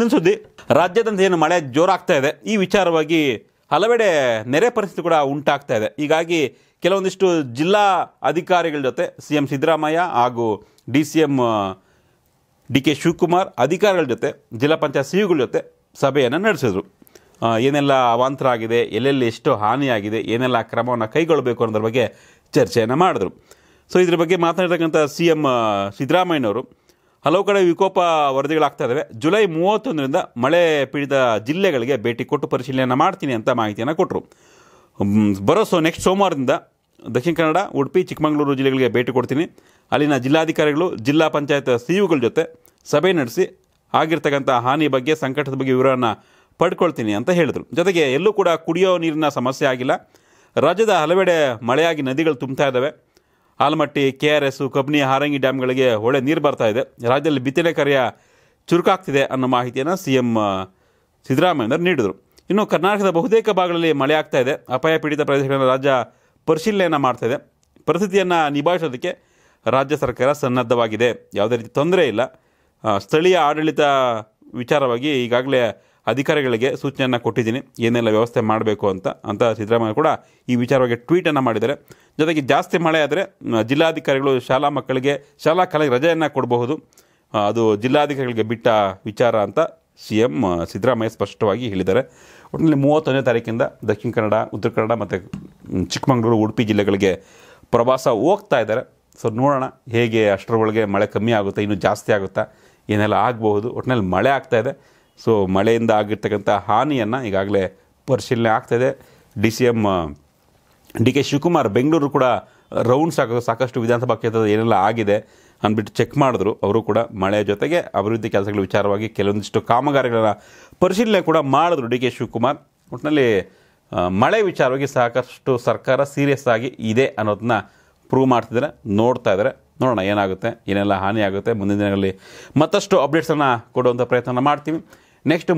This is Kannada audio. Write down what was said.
ಇನ್ನೊಂದು ಸುದ್ದಿ ರಾಜ್ಯಾದ್ಯಂತ ಏನು ಮಳೆ ಜೋರಾಗ್ತಾ ಇದೆ ಈ ವಿಚಾರವಾಗಿ ಹಲವೆಡೆ ನೆರೆ ಪರಿಸ್ಥಿತಿ ಕೂಡ ಉಂಟಾಗ್ತಾ ಇದೆ ಹೀಗಾಗಿ ಕೆಲವೊಂದಿಷ್ಟು ಜಿಲ್ಲಾ ಅಧಿಕಾರಿಗಳ ಜೊತೆ ಸಿ ಎಂ ಸಿದ್ದರಾಮಯ್ಯ ಹಾಗೂ D C M D K Shivakumar ಅಧಿಕಾರಿಗಳ ಜೊತೆ ಜಿಲ್ಲಾ ಪಂಚಾಯತ್ ಸಿಇಗಳ ಜೊತೆ ಸಭೆಯನ್ನು ನಡೆಸಿದರು ಏನೆಲ್ಲ ಅವಾಂತರ ಆಗಿದೆ ಎಲ್ಲೆಲ್ಲಿ ಎಷ್ಟು ಹಾನಿಯಾಗಿದೆ ಏನೆಲ್ಲ ಕ್ರಮವನ್ನು ಕೈಗೊಳ್ಳಬೇಕು ಅನ್ನೋದ್ರ ಬಗ್ಗೆ ಚರ್ಚೆಯನ್ನು ಮಾಡಿದ್ರು ಸೊ ಇದ್ರ ಬಗ್ಗೆ ಮಾತನಾಡಿರ್ತಕ್ಕಂಥ ಸಿ ಎಂ ಸಿದ್ದರಾಮಯ್ಯನವರು ಹಲವು ಕಡೆ ವಿಕೋಪ ವರದಿಗಳಾಗ್ತಾ ಇದ್ದಾವೆ ಜುಲೈ ಮೂವತ್ತೊಂದರಿಂದ ಮಳೆ ಪೀಡಿತ ಜಿಲ್ಲೆಗಳಿಗೆ ಭೇಟಿ ಕೊಟ್ಟು ಪರಿಶೀಲನೆ ಮಾಡ್ತೀನಿ ಅಂತ ಮಾಹಿತಿಯನ್ನು ಕೊಟ್ಟರು ಬರೋ ನೆಕ್ಸ್ಟ್ ಸೋಮವಾರದಿಂದ ದಕ್ಷಿಣ ಕನ್ನಡ ಉಡುಪಿ ಚಿಕ್ಕಮಗಳೂರು ಜಿಲ್ಲೆಗಳಿಗೆ ಭೇಟಿ ಕೊಡ್ತೀನಿ ಅಲ್ಲಿನ ಜಿಲ್ಲಾಧಿಕಾರಿಗಳು ಜಿಲ್ಲಾ ಪಂಚಾಯತ್ ಸಿಇಒಗಳ ಜೊತೆ ಸಭೆ ನಡೆಸಿ ಆಗಿರ್ತಕ್ಕಂಥ ಹಾನಿ ಬಗ್ಗೆ ಸಂಕಟದ ಬಗ್ಗೆ ವಿವರವನ್ನು ಪಡ್ಕೊಳ್ತೀನಿ ಅಂತ ಹೇಳಿದರು ಜೊತೆಗೆ ಎಲ್ಲೂ ಕೂಡ ಕುಡಿಯೋ ನೀರಿನ ಸಮಸ್ಯೆ ಆಗಿಲ್ಲ ರಾಜ್ಯದ ಹಲವೆಡೆ ಮಳೆಯಾಗಿ ನದಿಗಳು ತುಂಬ್ತಾ ಇದ್ದಾವೆ Almatti K R S Kabini Harangi ಡ್ಯಾಮ್ಗಳಿಗೆ ಒಳ್ಳೆ ನೀರು ಬರ್ತಾ ಇದೆ ರಾಜ್ಯದಲ್ಲಿ ಬಿತ್ತನೆ ಕಾರ್ಯ ಚುರುಕಾಗ್ತಿದೆ ಅನ್ನೋ ಮಾಹಿತಿಯನ್ನು ಸಿ ಎಂ ಸಿದ್ದರಾಮಯ್ಯನವರು ನೀಡಿದರು ಇನ್ನು ಕರ್ನಾಟಕದ ಬಹುತೇಕ ಭಾಗಗಳಲ್ಲಿ ಮಳೆ ಆಗ್ತಾ ಇದೆ ಅಪಾಯ ಪೀಡಿತ ಪ್ರದೇಶಗಳನ್ನು ರಾಜ್ಯ ಪರಿಶೀಲನೆಯನ್ನು ಮಾಡ್ತಾ ಇದೆ ಪರಿಸ್ಥಿತಿಯನ್ನು ನಿಭಾಯಿಸೋದಕ್ಕೆ ರಾಜ್ಯ ಸರ್ಕಾರ ಸನ್ನದ್ಧವಾಗಿದೆ ಯಾವುದೇ ರೀತಿ ತೊಂದರೆ ಇಲ್ಲ ಸ್ಥಳೀಯ ಆಡಳಿತ ವಿಚಾರವಾಗಿ ಈಗಾಗಲೇ ಅಧಿಕಾರಿಗಳಿಗೆ ಸೂಚನೆಯನ್ನು ಕೊಟ್ಟಿದ್ದೀನಿ ಏನೆಲ್ಲ ವ್ಯವಸ್ಥೆ ಮಾಡಬೇಕು ಅಂತ ಅಂತ ಸಿದ್ದರಾಮಯ್ಯ ಕೂಡ ಈ ವಿಚಾರವಾಗಿ ಟ್ವೀಟನ್ನು ಮಾಡಿದ್ದಾರೆ ಜೊತೆಗೆ ಜಾಸ್ತಿ ಮಳೆ ಆದರೆ ಜಿಲ್ಲಾಧಿಕಾರಿಗಳು ಶಾಲಾ ಮಕ್ಕಳಿಗೆ ಶಾಲಾ ಕಾಲೇಜ್ ರಜೆಯನ್ನು ಕೊಡಬಹುದು ಅದು ಜಿಲ್ಲಾಧಿಕಾರಿಗಳಿಗೆ ಬಿಟ್ಟ ವಿಚಾರ ಅಂತ ಸಿ ಎಮ್ ಸಿದ್ದರಾಮಯ್ಯ ಸ್ಪಷ್ಟವಾಗಿ ಹೇಳಿದ್ದಾರೆ ಒಟ್ಟಿನಲ್ಲಿ ಮೂವತ್ತೊಂದನೇ ತಾರೀಕಿಂದ ದಕ್ಷಿಣ ಕನ್ನಡ ಉತ್ತರ ಕನ್ನಡ ಮತ್ತು ಚಿಕ್ಕಮಗಳೂರು ಉಡುಪಿ ಜಿಲ್ಲೆಗಳಿಗೆ ಪ್ರವಾಸ ಹೋಗ್ತಾ ಇದ್ದಾರೆ ಸೊ ನೋಡೋಣ ಹೇಗೆ ಅಷ್ಟರೊಳಗೆ ಮಳೆ ಕಮ್ಮಿ ಆಗುತ್ತೆ ಇನ್ನೂ ಜಾಸ್ತಿ ಆಗುತ್ತಾ ಏನೆಲ್ಲ ಆಗಬಹುದು ಒಟ್ಟಿನಲ್ಲಿ ಮಳೆ ಆಗ್ತಾಯಿದೆ ಸೊ ಮಳೆಯಿಂದ ಆಗಿರ್ತಕ್ಕಂಥ ಹಾನಿಯನ್ನು ಈಗಾಗಲೇ ಪರಿಶೀಲನೆ ಆಗ್ತಾಯಿದೆ D C M D K Shivakumar Bengaluru ಕೂಡ ರೌಂಡ್ಸ್ ಹಾಕೋ ಸಾಕಷ್ಟು ವಿಧಾನಸಭಾ ಕ್ಷೇತ್ರದ ಏನೆಲ್ಲ ಆಗಿದೆ ಅಂದ್ಬಿಟ್ಟು ಚೆಕ್ ಮಾಡಿದ್ರು ಅವರು ಕೂಡ ಮಳೆ ಜೊತೆಗೆ ಅಭಿವೃದ್ಧಿ ಕೆಲಸಗಳ ವಿಚಾರವಾಗಿ ಕೆಲವೊಂದಿಷ್ಟು ಕಾಮಗಾರಿಗಳನ್ನು ಪರಿಶೀಲನೆ ಕೂಡ ಮಾಡಿದ್ರು ಡಿ ಕೆ ಶಿವಕುಮಾರ್ ಒಟ್ಟಿನಲ್ಲಿ ಮಳೆ ವಿಚಾರವಾಗಿ ಸಾಕಷ್ಟು ಸರ್ಕಾರ ಸೀರಿಯಸ್ ಆಗಿ ಇದೆ ಅನ್ನೋದನ್ನ ಪ್ರೂವ್ ಮಾಡ್ತಿದ್ದಾರೆ ನೋಡ್ತಾ ಇದ್ದಾರೆ ನೋಡೋಣ ಏನಾಗುತ್ತೆ ಏನೆಲ್ಲ ಹಾನಿ ಆಗುತ್ತೆ ಮುಂದಿನ ದಿನಗಳಲ್ಲಿ ಮತ್ತಷ್ಟು ಅಪ್ಡೇಟ್ಸನ್ನು ಕೊಡುವಂಥ ಪ್ರಯತ್ನ ಮಾಡ್ತೀವಿ ನೆಕ್ಸ್ಟ್